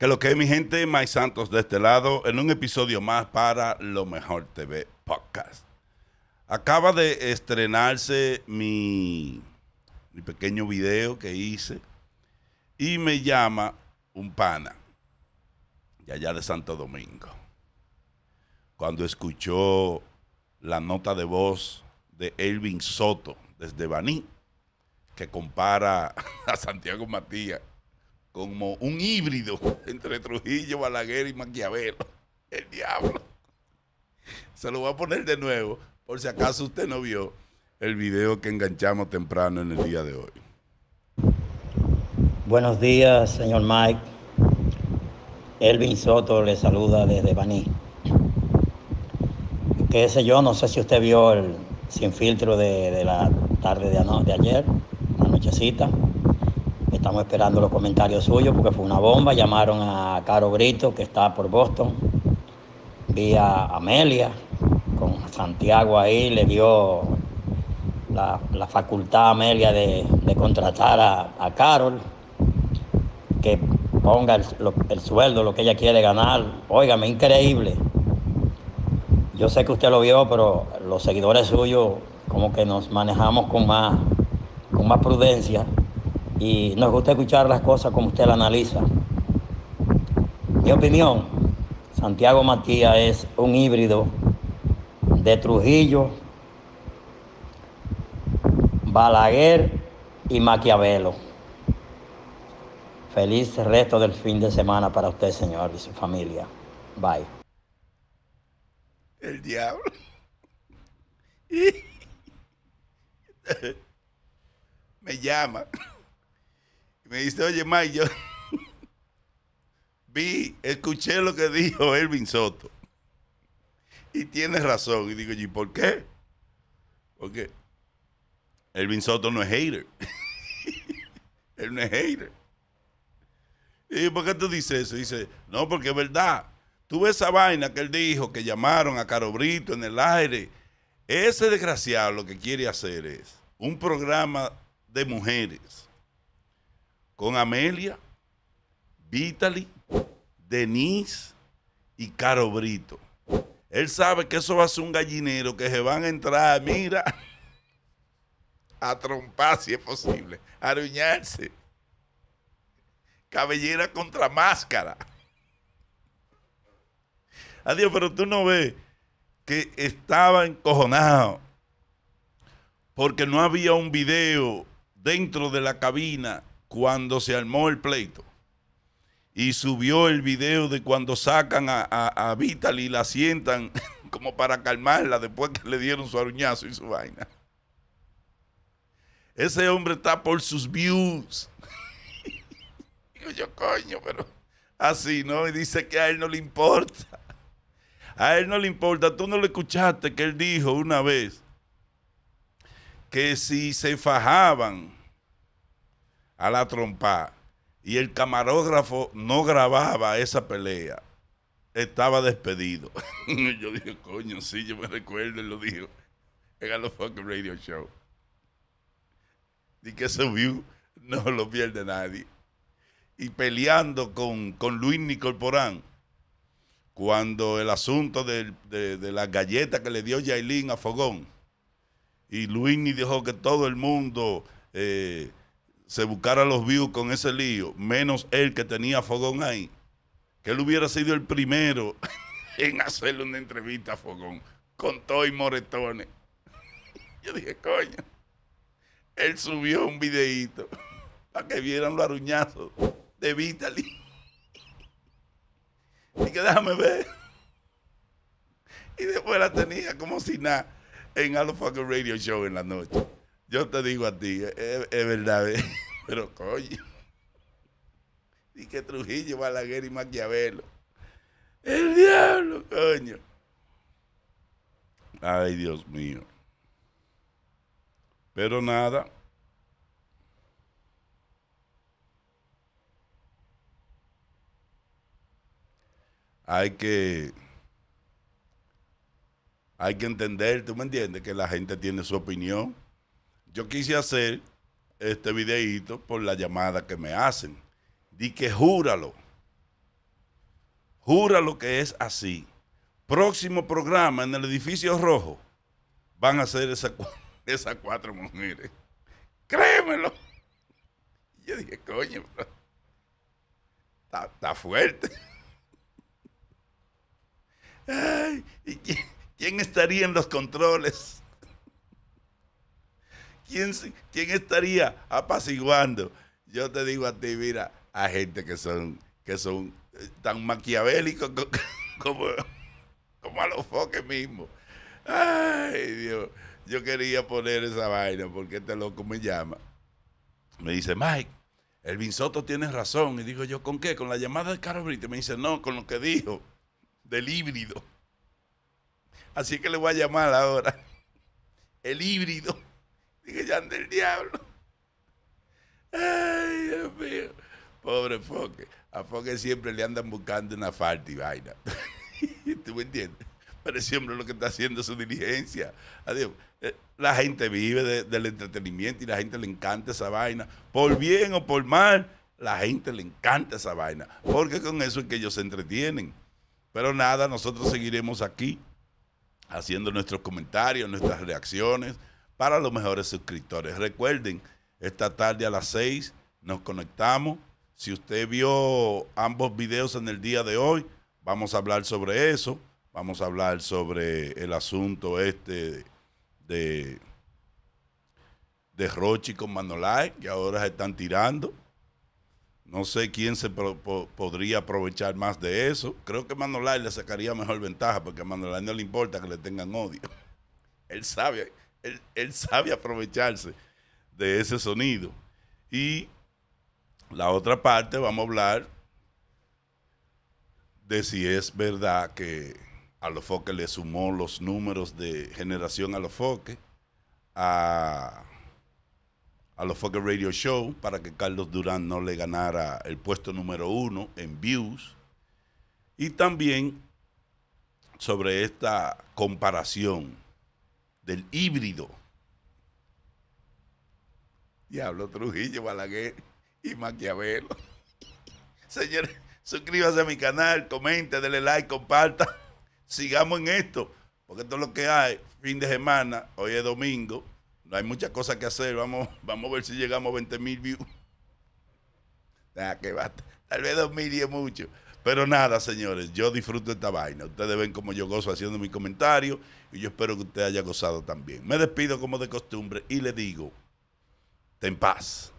Que lo que es mi gente, más Santos de este lado, en un episodio más para Lo Mejor TV Podcast. Acaba de estrenarse mi, mi pequeño video que hice y me llama un pana de allá de Santo Domingo. Cuando escuchó la nota de voz de Elvin Soto desde Baní, que compara a Santiago Matías como un híbrido entre Trujillo, Balaguer y Maquiavelo. El diablo. Se lo voy a poner de nuevo, por si acaso usted no vio el video que enganchamos temprano en el día de hoy. Buenos días, señor Mike. Elvin Soto le saluda desde Baní. Qué sé yo, no sé si usted vio el sin filtro de, de la tarde de, de ayer, la nochecita. Estamos esperando los comentarios suyos porque fue una bomba. Llamaron a Caro Brito... que está por Boston, vía Amelia, con Santiago ahí, le dio la, facultad a Amelia de, de contratar a, a, Carol, que ponga el, el sueldo, lo que ella quiere ganar. Óigame, increíble. Yo sé que usted lo vio, pero los seguidores suyos como que nos manejamos con más, con más prudencia y nos gusta escuchar las cosas como usted las analiza. Mi opinión, Santiago Matías es un híbrido de Trujillo, Balaguer y Maquiavelo. Feliz resto del fin de semana para usted, señor, y su familia. Bye. El diablo. Me llama me dice, oye, Mike, yo vi, escuché lo que dijo Elvin Soto. Y tiene razón. Y digo, ¿y por qué? Porque Elvin Soto no es hater. Él no es hater. ¿Y por qué tú dices eso? Dice, no, porque es verdad. Tuve esa vaina que él dijo, que llamaron a Caro Brito en el aire. Ese desgraciado lo que quiere hacer es un programa de mujeres con Amelia, Vitali, Denise y Caro Brito. Él sabe que eso va a ser un gallinero, que se van a entrar, mira, a trompar si es posible, a aruñarse. Cabellera contra máscara. Adiós, pero tú no ves que estaba encojonado porque no había un video dentro de la cabina cuando se armó el pleito y subió el video de cuando sacan a, a, Vital y la sientan como para calmarla después que le dieron su aruñazo y su vaina. Ese hombre está por sus views. Digo yo, coño, pero así, ¿no? Y dice que a él no le importa. A él no le importa. Tú no le escuchaste que él dijo una vez que si se fajaban a la trompa y el camarógrafo no grababa esa pelea, estaba despedido. yo dije, coño, sí, yo me recuerdo, lo digo. era a fucking radio show. Y que ese view no lo pierde nadie. Y peleando con, con Luis Porán. cuando el asunto de, de, galleta las galletas que le dio Yailin a Fogón, y Luis dijo dijo que todo el mundo eh, se buscara los views con ese lío, menos él que tenía Fogón ahí, que él hubiera sido el primero en hacerle una entrevista a Fogón con Toy Moretones. Yo dije, coño, él subió un videíto para que vieran los aruñazos de Vitaly. Y que déjame ver. Y después la tenía como si nada en fucking Radio Show en la noche. Yo te digo a ti, es, verdad, eh, pero coño. Y que Trujillo, Balaguer y Maquiavelo. El diablo, coño. Ay, Dios mío. Pero nada. Hay que hay que entender, tú me entiendes, que la gente tiene su opinión. Yo quise hacer este videíto por la llamada que me hacen. Di que júralo. Júralo que es así. Próximo programa en el edificio rojo van a ser esas cuatro mujeres. Créemelo. Yo dije, coño, bro. Está, fuerte. quién estaría en los controles? ¿quién, estaría apaciguando? Yo te digo a ti, mira, a gente que son, que son eh, tan maquiavélicos como, como a los foques mismos. Ay, Dios. Yo quería poner esa vaina porque este loco me llama. Me dice, Mike, el Soto tiene razón. Y digo yo, ¿con qué? ¿Con la llamada de Carlos Brito? Me dice, no, con lo que dijo del híbrido. Así que le voy a llamar ahora. El híbrido. Dije, ya anda el diablo. Ay, Dios mío. Pobre Foque. A Foque siempre le andan buscando una falta y vaina. ¿Tú me entiendes? Pero siempre lo que está haciendo es su diligencia. Adiós. Eh, la gente vive del entretenimiento y la gente le encanta esa vaina. Por bien o por mal, la gente le encanta esa vaina. Porque con eso es que ellos se entretienen. Pero nada, nosotros seguiremos aquí haciendo nuestros comentarios, nuestras reacciones para los mejores suscriptores. Recuerden, esta tarde a las 6 nos conectamos. Si usted vio ambos videos en el día de hoy, vamos a hablar sobre eso. Vamos a hablar sobre el asunto este de, de Rochi con Manolay, que ahora se están tirando. No sé quién se podría aprovechar más de eso. Creo que Manolay le sacaría mejor ventaja, porque a Manolay no le importa que le tengan odio. Él sabe él, sabe aprovecharse de ese sonido. Y la otra parte vamos a hablar de si es verdad que a los foques le sumó los números de generación a los foques, a, a los foques Radio Show, para que Carlos Durán no le ganara el puesto número uno en views. Y también sobre esta comparación del híbrido. Diablo Trujillo, Balaguer y Maquiavelo. Señores, suscríbase a mi canal, comente, denle like, comparta. Sigamos en esto, porque esto es lo que hay. Fin de semana, hoy es domingo. No hay muchas cosas que hacer. Vamos, vamos a ver si llegamos a 20 mil views. Ah, que va, Tal vez dos mil y es mucho. Pero nada, señores, yo disfruto esta vaina. Ustedes ven como yo gozo haciendo mi comentario y yo espero que usted haya gozado también. Me despido como de costumbre y le digo, ten paz.